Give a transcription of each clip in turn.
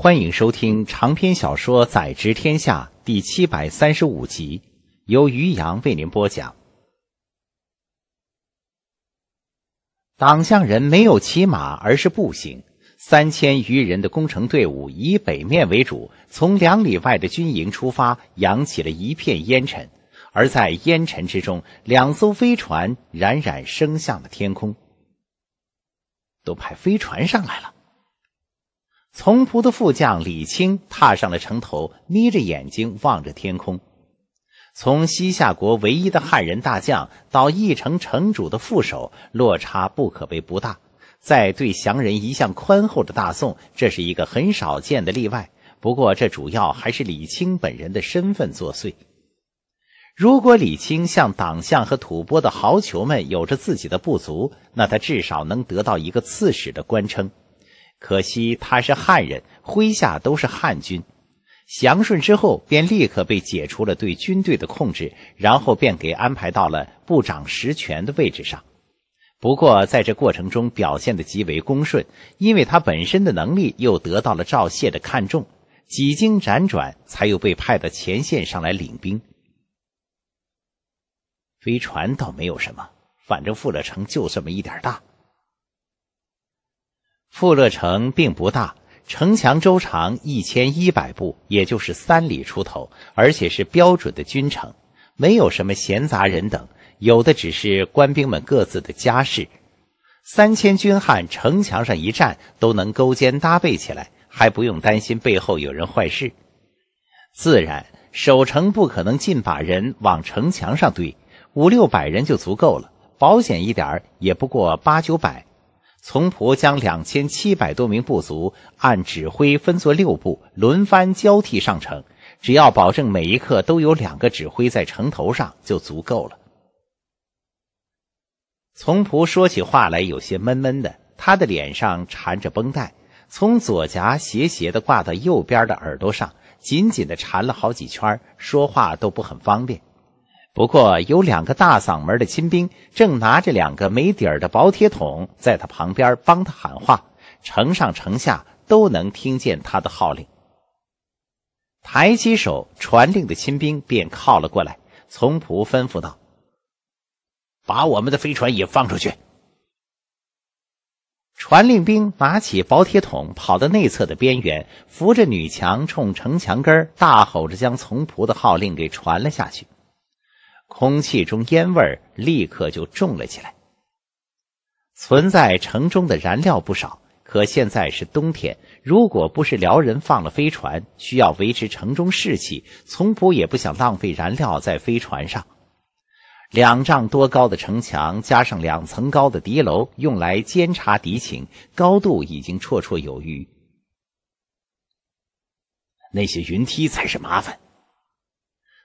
欢迎收听长篇小说《宰执天下》第七百三十五集，由于洋为您播讲。党项人没有骑马，而是步行。三千余人的工程队伍以北面为主，从两里外的军营出发，扬起了一片烟尘。而在烟尘之中，两艘飞船冉冉升向了天空。都派飞船上来了。从仆的副将李清踏上了城头，眯着眼睛望着天空。从西夏国唯一的汉人大将到义城城主的副手，落差不可谓不大。在对降人一向宽厚的大宋，这是一个很少见的例外。不过，这主要还是李清本人的身份作祟。如果李清像党项和吐蕃的豪酋们有着自己的部族，那他至少能得到一个刺史的官称。可惜他是汉人，麾下都是汉军。降顺之后，便立刻被解除了对军队的控制，然后便给安排到了部长实权的位置上。不过在这过程中表现的极为恭顺，因为他本身的能力又得到了赵燮的看重，几经辗转，才又被派到前线上来领兵。飞船倒没有什么，反正富乐城就这么一点大。富乐城并不大，城墙周长一千一百步，也就是三里出头，而且是标准的军城，没有什么闲杂人等，有的只是官兵们各自的家事。三千军汉城墙上一站，都能勾肩搭背起来，还不用担心背后有人坏事。自然，守城不可能尽把人往城墙上堆，五六百人就足够了，保险一点也不过八九百。从仆将两千七百多名部族按指挥分作六部，轮番交替上城，只要保证每一刻都有两个指挥在城头上就足够了。从仆说起话来有些闷闷的，他的脸上缠着绷带，从左颊斜斜的挂到右边的耳朵上，紧紧的缠了好几圈，说话都不很方便。不过有两个大嗓门的亲兵正拿着两个没底儿的薄铁桶在他旁边帮他喊话，城上城下都能听见他的号令。抬起手传令的亲兵便靠了过来，从仆吩咐道：“把我们的飞船也放出去。”传令兵拿起薄铁桶跑到内侧的边缘，扶着女墙，冲城墙根大吼着，将从仆的号令给传了下去。空气中烟味立刻就重了起来。存在城中的燃料不少，可现在是冬天，如果不是辽人放了飞船，需要维持城中士气，从不也不想浪费燃料在飞船上。两丈多高的城墙，加上两层高的敌楼，用来监察敌情，高度已经绰绰有余。那些云梯才是麻烦。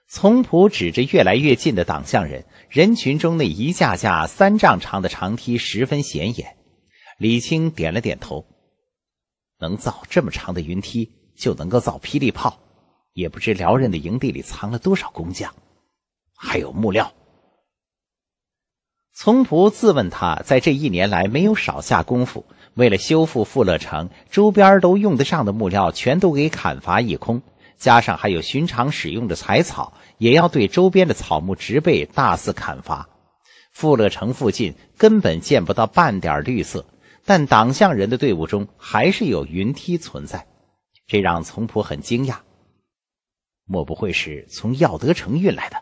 从仆指着越来越近的党项人，人群中那一架架三丈长的长梯十分显眼。李青点了点头，能造这么长的云梯，就能够造霹雳炮。也不知辽人的营地里藏了多少工匠，还有木料。从仆自问，他在这一年来没有少下功夫，为了修复富乐城，周边都用得上的木料全都给砍伐一空。加上还有寻常使用的柴草，也要对周边的草木植被大肆砍伐。富乐城附近根本见不到半点绿色，但党项人的队伍中还是有云梯存在，这让从仆很惊讶。莫不会是从耀德城运来的？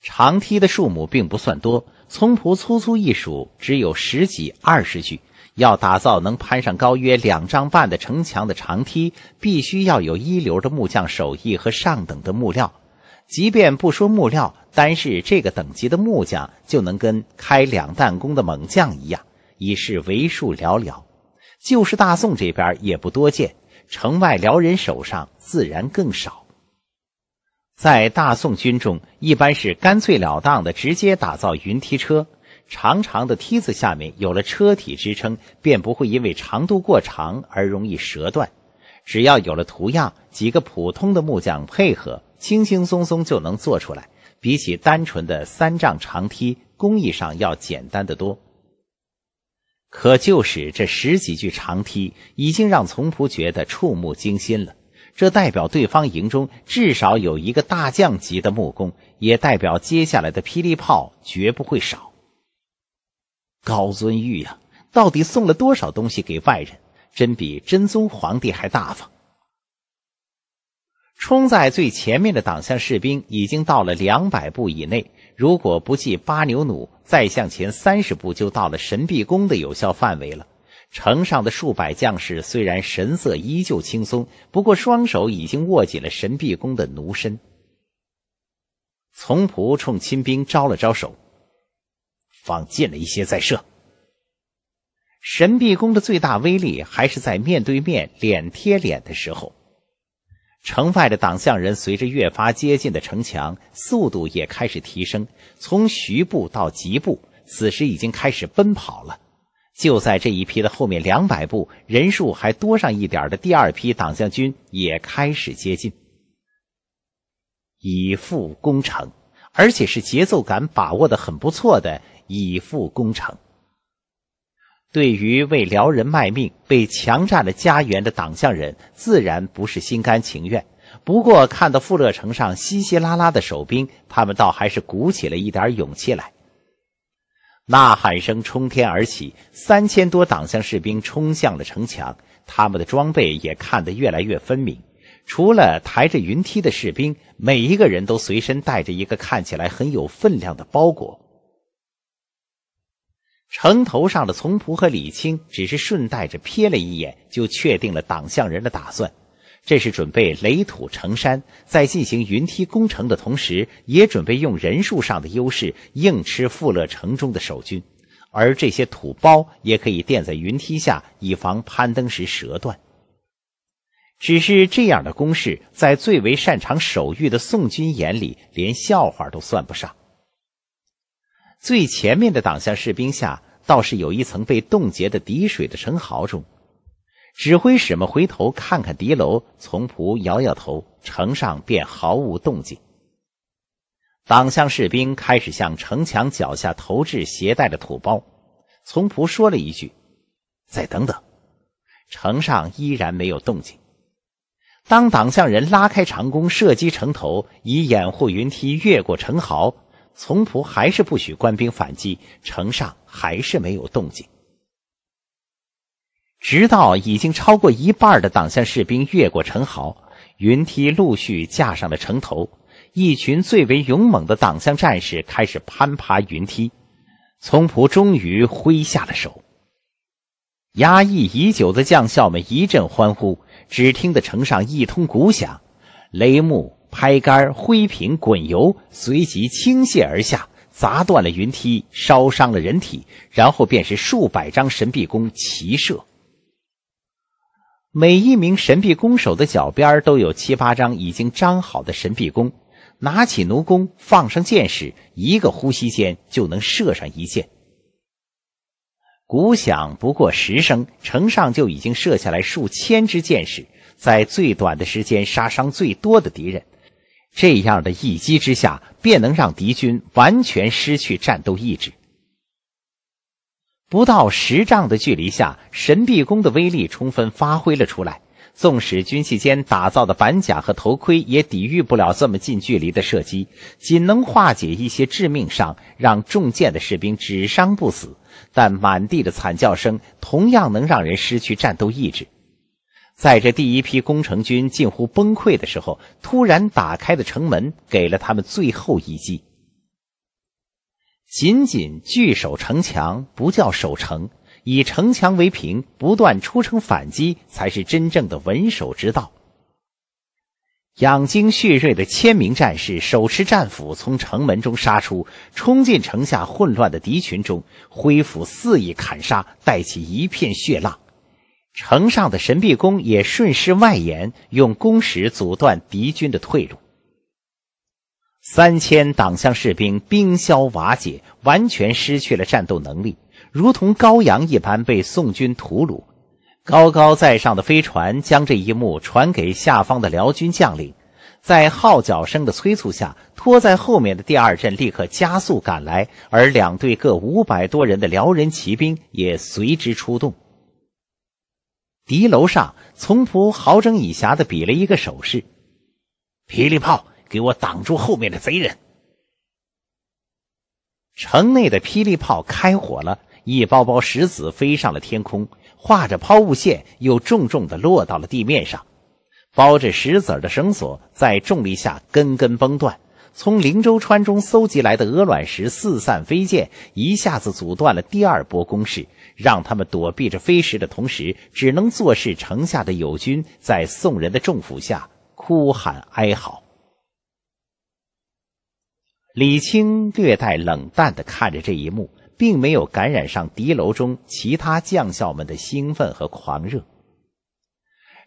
长梯的数目并不算多，从仆粗粗一数，只有十几、二十具。要打造能攀上高约两丈半的城墙的长梯，必须要有一流的木匠手艺和上等的木料。即便不说木料，单是这个等级的木匠，就能跟开两弹弓的猛将一样，已是为数寥寥。就是大宋这边也不多见，城外辽人手上自然更少。在大宋军中，一般是干脆了当的直接打造云梯车。长长的梯子下面有了车体支撑，便不会因为长度过长而容易折断。只要有了图样，几个普通的木匠配合，轻轻松松就能做出来。比起单纯的三丈长梯，工艺上要简单的多。可就是这十几具长梯，已经让从仆觉得触目惊心了。这代表对方营中至少有一个大将级的木工，也代表接下来的霹雳炮绝不会少。高遵玉呀，到底送了多少东西给外人？真比真宗皇帝还大方。冲在最前面的党项士兵已经到了两百步以内，如果不计八牛弩，再向前三十步就到了神臂弓的有效范围了。城上的数百将士虽然神色依旧轻松，不过双手已经握紧了神臂弓的弩身。从仆冲亲兵招了招手。放近了一些再射。神臂弓的最大威力还是在面对面、脸贴脸的时候。城外的党项人随着越发接近的城墙，速度也开始提升，从徐步到疾步，此时已经开始奔跑了。就在这一批的后面两百步，人数还多上一点的第二批党项军也开始接近，已赴攻城，而且是节奏感把握的很不错的。以赴攻城。对于为辽人卖命、被强占了家园的党项人，自然不是心甘情愿。不过，看到富乐城上稀稀拉拉的守兵，他们倒还是鼓起了一点勇气来。呐喊声冲天而起，三千多党项士兵冲向了城墙。他们的装备也看得越来越分明，除了抬着云梯的士兵，每一个人都随身带着一个看起来很有分量的包裹。城头上的从仆和李青只是顺带着瞥了一眼，就确定了党项人的打算。这是准备垒土成山，在进行云梯攻城的同时，也准备用人数上的优势硬吃富乐城中的守军。而这些土包也可以垫在云梯下，以防攀登时折断。只是这样的攻势，在最为擅长守御的宋军眼里，连笑话都算不上。最前面的党项士兵下倒是有一层被冻结的滴水的城壕中，指挥使们回头看看敌楼，从仆摇摇头，城上便毫无动静。党项士兵开始向城墙脚下投掷携带的土包，从仆说了一句：“再等等。”城上依然没有动静。当党项人拉开长弓射击城头，以掩护云梯越过城壕。从仆还是不许官兵反击，城上还是没有动静。直到已经超过一半的党项士兵越过城壕，云梯陆续架上了城头，一群最为勇猛的党项战士开始攀爬云梯，从仆终于挥下了手。压抑已久的将校们一阵欢呼，只听得城上一通鼓响，雷木。拍杆、挥瓶、滚油，随即倾泻而下，砸断了云梯，烧伤了人体，然后便是数百张神臂弓齐射。每一名神臂弓手的脚边都有七八张已经张好的神臂弓，拿起弩弓，放上箭矢，一个呼吸间就能射上一箭。鼓响不过十声，城上就已经射下来数千支箭矢，在最短的时间杀伤最多的敌人。这样的一击之下，便能让敌军完全失去战斗意志。不到十丈的距离下，神臂弓的威力充分发挥了出来。纵使军器间打造的板甲和头盔也抵御不了这么近距离的射击，仅能化解一些致命伤，让中箭的士兵只伤不死。但满地的惨叫声同样能让人失去战斗意志。在这第一批攻城军近乎崩溃的时候，突然打开的城门给了他们最后一击。仅仅据守城墙不叫守城，以城墙为屏，不断出城反击，才是真正的稳守之道。养精蓄锐的千名战士手持战斧从城门中杀出，冲进城下混乱的敌群中，挥斧肆意砍杀，带起一片血浪。城上的神臂弓也顺势外延，用弓矢阻断敌军的退路。三千党项士兵兵消瓦解，完全失去了战斗能力，如同羔羊一般被宋军屠戮。高高在上的飞船将这一幕传给下方的辽军将领，在号角声的催促下，拖在后面的第二阵立刻加速赶来，而两队各五百多人的辽人骑兵也随之出动。敌楼上从仆好整以暇的比了一个手势，霹雳炮给我挡住后面的贼人。城内的霹雳炮开火了，一包包石子飞上了天空，画着抛物线，又重重的落到了地面上。包着石子的绳索在重力下根根崩断，从灵州川中搜集来的鹅卵石四散飞溅，一下子阻断了第二波攻势。让他们躲避着飞石的同时，只能坐视城下的友军在宋人的重斧下哭喊哀嚎。李清略带冷淡的看着这一幕，并没有感染上敌楼中其他将校们的兴奋和狂热。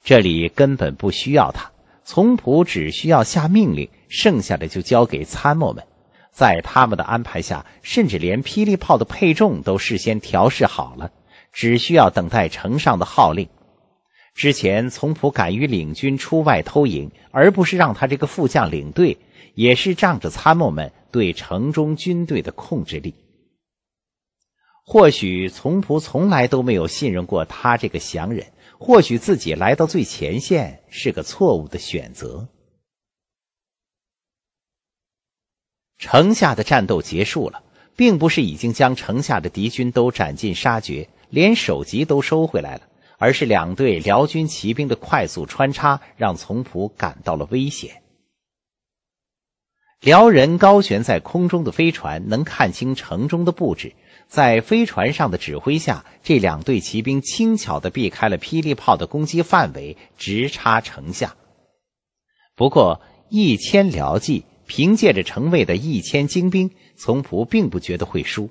这里根本不需要他，从仆只需要下命令，剩下的就交给参谋们。在他们的安排下，甚至连霹雳炮的配重都事先调试好了，只需要等待城上的号令。之前从仆敢于领军出外偷营，而不是让他这个副将领队，也是仗着参谋们对城中军队的控制力。或许从仆从来都没有信任过他这个降人，或许自己来到最前线是个错误的选择。城下的战斗结束了，并不是已经将城下的敌军都斩尽杀绝，连首级都收回来了，而是两队辽军骑兵的快速穿插，让从仆感到了危险。辽人高悬在空中的飞船能看清城中的布置，在飞船上的指挥下，这两队骑兵轻巧地避开了霹雳炮的攻击范围，直插城下。不过一千辽骑。凭借着城卫的一千精兵，从仆并不觉得会输。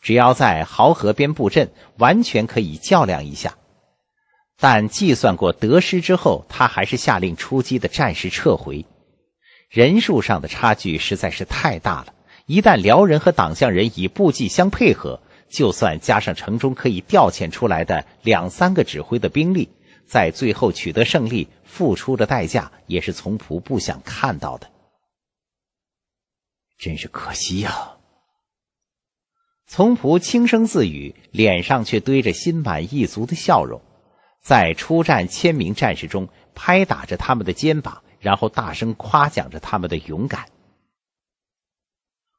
只要在濠河边布阵，完全可以较量一下。但计算过得失之后，他还是下令出击的战士撤回。人数上的差距实在是太大了。一旦辽人和党项人以步骑相配合，就算加上城中可以调遣出来的两三个指挥的兵力，在最后取得胜利，付出的代价也是从仆不想看到的。真是可惜呀！从仆轻声自语，脸上却堆着心满意足的笑容，在出战千名战士中拍打着他们的肩膀，然后大声夸奖着他们的勇敢。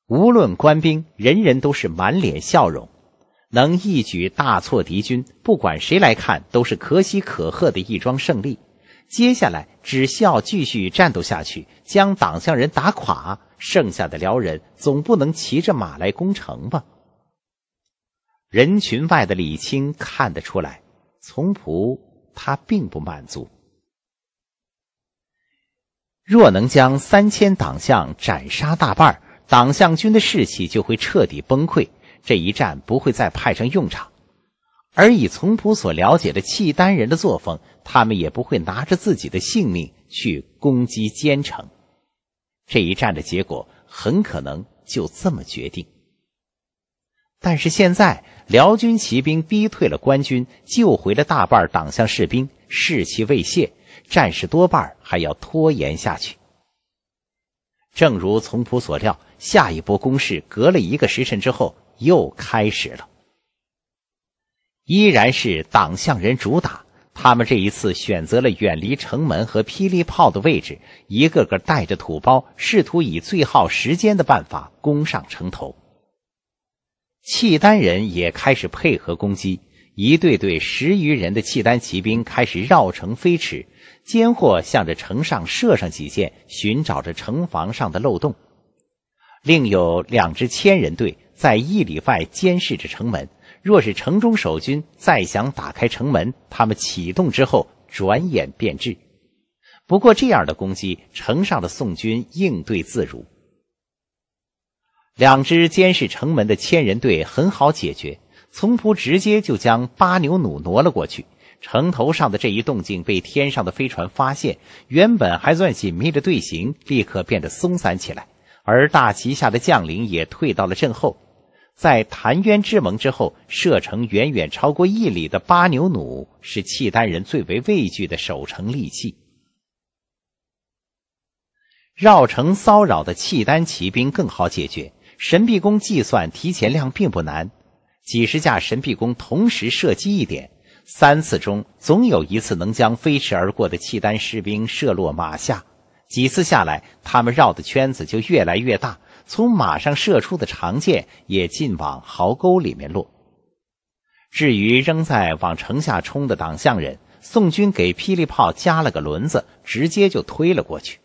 无论官兵，人人都是满脸笑容。能一举大挫敌军，不管谁来看，都是可喜可贺的一桩胜利。接下来只需要继续战斗下去，将党项人打垮。剩下的辽人总不能骑着马来攻城吧？人群外的李清看得出来，从仆他并不满足。若能将三千党项斩杀大半，党项军的士气就会彻底崩溃，这一战不会再派上用场。而以从仆所了解的契丹人的作风，他们也不会拿着自己的性命去攻击坚城。这一战的结果很可能就这么决定。但是现在，辽军骑兵逼退了官军，救回了大半党项士兵，士气未泄，战事多半还要拖延下去。正如从仆所料，下一波攻势隔了一个时辰之后又开始了。依然是党项人主打，他们这一次选择了远离城门和霹雳炮的位置，一个个带着土包，试图以最耗时间的办法攻上城头。契丹人也开始配合攻击，一队队十余人的契丹骑兵开始绕城飞驰，间或向着城上射上几箭，寻找着城防上的漏洞。另有两支千人队在一里外监视着城门。若是城中守军再想打开城门，他们启动之后转眼便至。不过这样的攻击，城上的宋军应对自如。两支监视城门的千人队很好解决，从仆直接就将巴牛弩挪了过去。城头上的这一动静被天上的飞船发现，原本还算紧密的队形立刻变得松散起来，而大旗下的将领也退到了阵后。在澶渊之盟之后，射程远远超过一里的巴牛弩是契丹人最为畏惧的守城利器。绕城骚扰的契丹骑兵更好解决，神臂弓计算提前量并不难。几十架神臂弓同时射击一点，三次中总有一次能将飞驰而过的契丹士兵射落马下。几次下来，他们绕的圈子就越来越大，从马上射出的长箭也尽往壕沟里面落。至于仍在往城下冲的党项人，宋军给霹雳炮加了个轮子，直接就推了过去。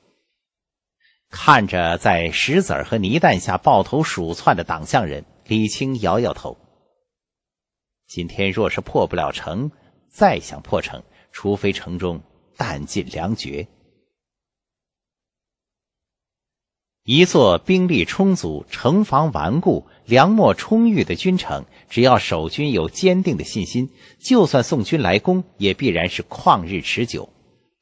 看着在石子儿和泥弹下抱头鼠窜的党项人，李清摇摇头：“今天若是破不了城，再想破城，除非城中弹尽粮绝。”一座兵力充足、城防顽固、粮秣充裕的军城，只要守军有坚定的信心，就算宋军来攻，也必然是旷日持久。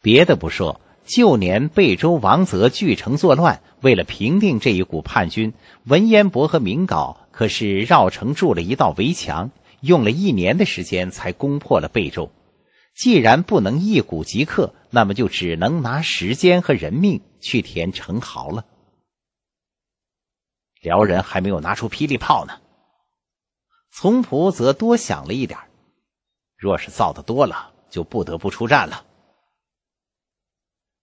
别的不说，就连贝州王泽据城作乱，为了平定这一股叛军，文彦博和明镐可是绕城筑了一道围墙，用了一年的时间才攻破了贝州。既然不能一鼓即克，那么就只能拿时间和人命去填城壕了。辽人还没有拿出霹雳炮呢，从仆则多想了一点，若是造的多了，就不得不出战了。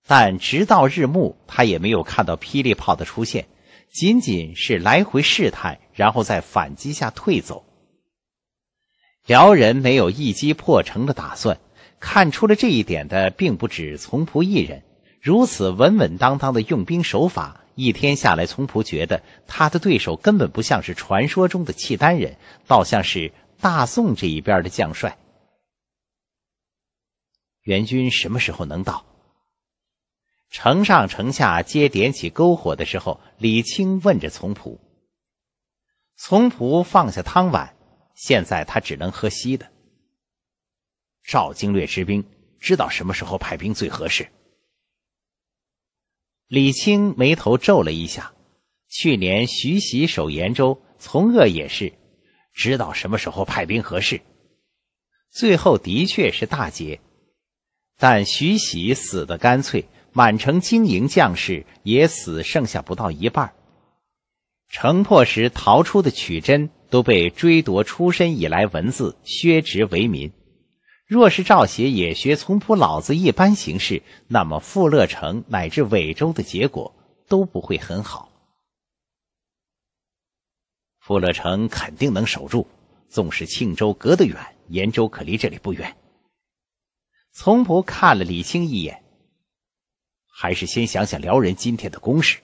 但直到日暮，他也没有看到霹雳炮的出现，仅仅是来回试探，然后在反击下退走。辽人没有一击破城的打算，看出了这一点的，并不止从仆一人。如此稳稳当当的用兵手法。一天下来，从仆觉得他的对手根本不像是传说中的契丹人，倒像是大宋这一边的将帅。援军什么时候能到？城上城下皆点起篝火的时候，李清问着从仆。从仆放下汤碗，现在他只能喝稀的。赵经略之兵，知道什么时候派兵最合适。李青眉头皱了一下。去年徐禧守延州，从恶也是，知道什么时候派兵合适。最后的确是大捷，但徐禧死得干脆，满城经营将士也死，剩下不到一半。城破时逃出的曲真都被追夺出身以来文字，削职为民。若是赵邪也学从仆老子一般行事，那么富乐城乃至尾州的结果都不会很好。富乐城肯定能守住，纵使庆州隔得远，延州可离这里不远。从仆看了李青一眼，还是先想想辽人今天的攻势。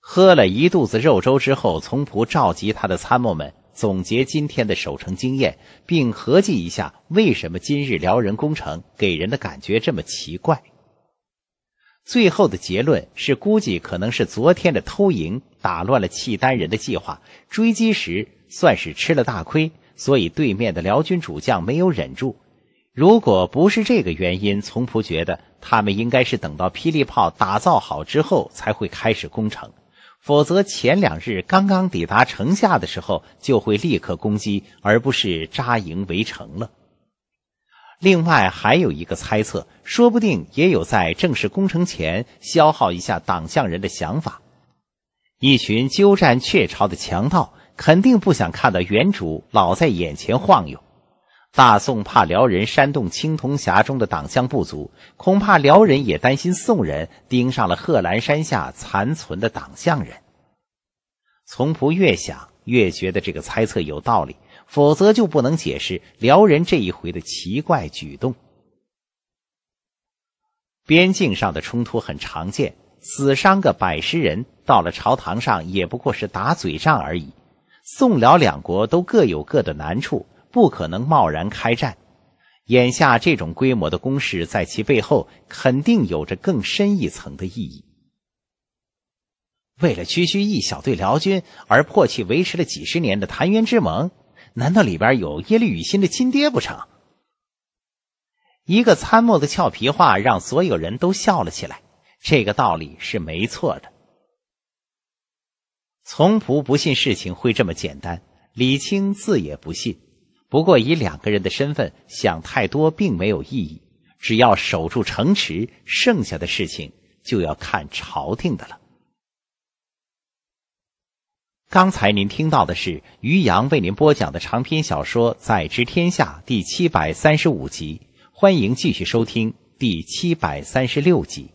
喝了一肚子肉粥之后，从仆召集他的参谋们。总结今天的守城经验，并合计一下为什么今日辽人攻城给人的感觉这么奇怪。最后的结论是，估计可能是昨天的偷营打乱了契丹人的计划，追击时算是吃了大亏，所以对面的辽军主将没有忍住。如果不是这个原因，从仆觉得他们应该是等到霹雳炮打造好之后才会开始攻城。否则，前两日刚刚抵达城下的时候，就会立刻攻击，而不是扎营围城了。另外，还有一个猜测，说不定也有在正式攻城前消耗一下党项人的想法。一群鸠占鹊巢的强盗，肯定不想看到原主老在眼前晃悠。大宋怕辽人煽动青铜峡中的党项部族，恐怕辽人也担心宋人盯上了贺兰山下残存的党项人。从仆越想越觉得这个猜测有道理，否则就不能解释辽人这一回的奇怪举动。边境上的冲突很常见，死伤个百十人，到了朝堂上也不过是打嘴仗而已。宋辽两国都各有各的难处。不可能贸然开战。眼下这种规模的攻势，在其背后肯定有着更深一层的意义。为了区区一小队辽军而破弃维持了几十年的檀渊之盟，难道里边有耶律羽心的亲爹不成？一个参谋的俏皮话让所有人都笑了起来。这个道理是没错的。从仆不信事情会这么简单，李清自也不信。不过，以两个人的身份想太多并没有意义。只要守住城池，剩下的事情就要看朝廷的了。刚才您听到的是于洋为您播讲的长篇小说《在知天下》第七百三十五集，欢迎继续收听第七百三十六集。